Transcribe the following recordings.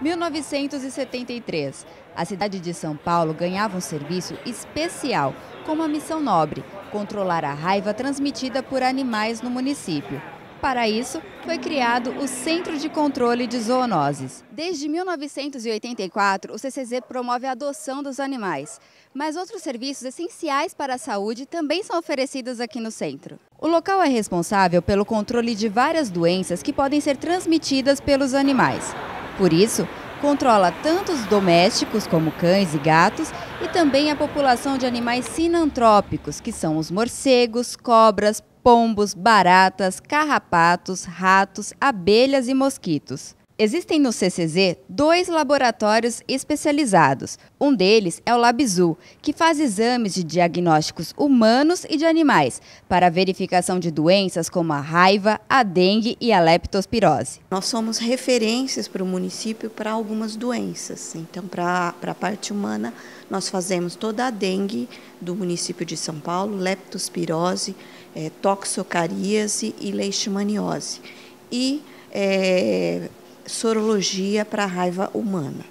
1973, a cidade de São Paulo ganhava um serviço especial com uma missão nobre: controlar a raiva transmitida por animais no município. Para isso, foi criado o Centro de Controle de Zoonoses. Desde 1984, o CCZ promove a adoção dos animais, mas outros serviços essenciais para a saúde também são oferecidos aqui no centro. O local é responsável pelo controle de várias doenças que podem ser transmitidas pelos animais. Por isso, controla tanto os domésticos, como cães e gatos, e também a população de animais sinantrópicos, que são os morcegos, cobras, pombos, baratas, carrapatos, ratos, abelhas e mosquitos. Existem no CCZ dois laboratórios especializados. Um deles é o Labizu, que faz exames de diagnósticos humanos e de animais para verificação de doenças como a raiva, a dengue e a leptospirose. Nós somos referências para o município para algumas doenças. Então, para, para a parte humana, nós fazemos toda a dengue do município de São Paulo, leptospirose, é, toxocariase e leishmaniose. E é, sorologia para raiva humana.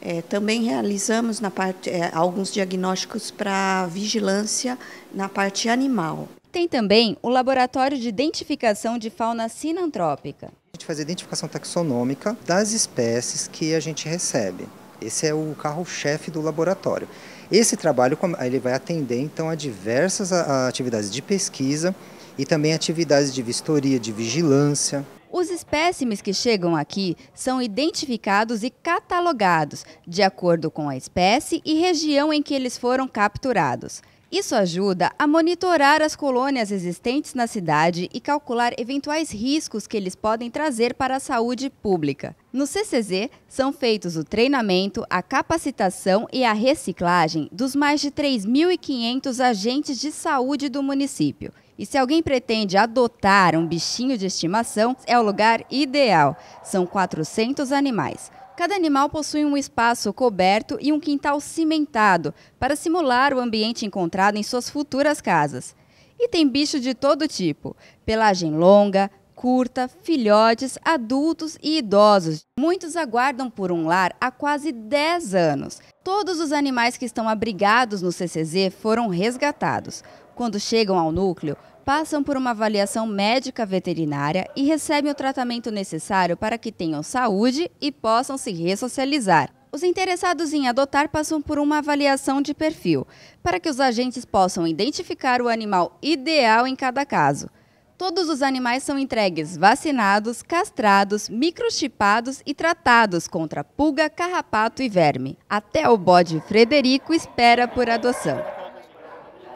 É, também realizamos na parte, é, alguns diagnósticos para vigilância na parte animal. Tem também o Laboratório de Identificação de Fauna Sinantrópica. A gente faz a identificação taxonômica das espécies que a gente recebe. Esse é o carro-chefe do laboratório. Esse trabalho ele vai atender então a diversas atividades de pesquisa e também atividades de vistoria, de vigilância. Os espécimes que chegam aqui são identificados e catalogados, de acordo com a espécie e região em que eles foram capturados. Isso ajuda a monitorar as colônias existentes na cidade e calcular eventuais riscos que eles podem trazer para a saúde pública. No CCZ, são feitos o treinamento, a capacitação e a reciclagem dos mais de 3.500 agentes de saúde do município e se alguém pretende adotar um bichinho de estimação, é o lugar ideal. São 400 animais. Cada animal possui um espaço coberto e um quintal cimentado para simular o ambiente encontrado em suas futuras casas. E tem bicho de todo tipo: pelagem longa, curta, filhotes, adultos e idosos. Muitos aguardam por um lar há quase 10 anos. Todos os animais que estão abrigados no CCZ foram resgatados. Quando chegam ao núcleo, passam por uma avaliação médica veterinária e recebem o tratamento necessário para que tenham saúde e possam se ressocializar. Os interessados em adotar passam por uma avaliação de perfil, para que os agentes possam identificar o animal ideal em cada caso. Todos os animais são entregues vacinados, castrados, microchipados e tratados contra pulga, carrapato e verme. Até o bode Frederico espera por adoção.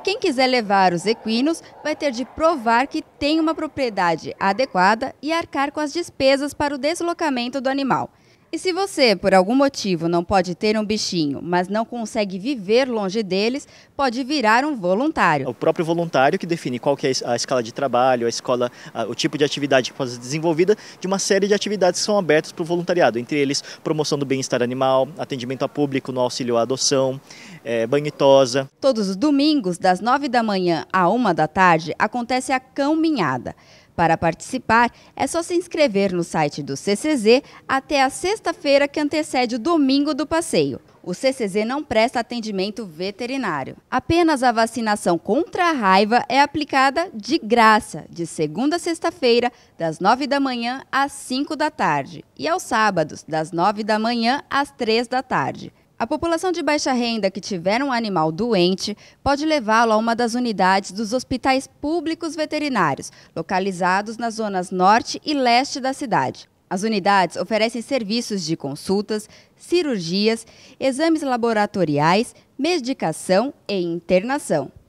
Quem quiser levar os equinos vai ter de provar que tem uma propriedade adequada e arcar com as despesas para o deslocamento do animal. E se você, por algum motivo, não pode ter um bichinho, mas não consegue viver longe deles, pode virar um voluntário. O próprio voluntário que define qual que é a escala de trabalho, a escola, o tipo de atividade que pode ser desenvolvida, de uma série de atividades que são abertas para o voluntariado, entre eles promoção do bem-estar animal, atendimento a público no auxílio à adoção, é, banhitosa. Todos os domingos, das 9 da manhã à 1 da tarde, acontece a Cão Minhada. Para participar, é só se inscrever no site do CCZ até a sexta-feira que antecede o domingo do passeio. O CCZ não presta atendimento veterinário. Apenas a vacinação contra a raiva é aplicada de graça, de segunda a sexta-feira, das 9 da manhã às 5 da tarde, e aos sábados, das 9 da manhã às 3 da tarde. A população de baixa renda que tiver um animal doente pode levá-lo a uma das unidades dos hospitais públicos veterinários, localizados nas zonas norte e leste da cidade. As unidades oferecem serviços de consultas, cirurgias, exames laboratoriais, medicação e internação.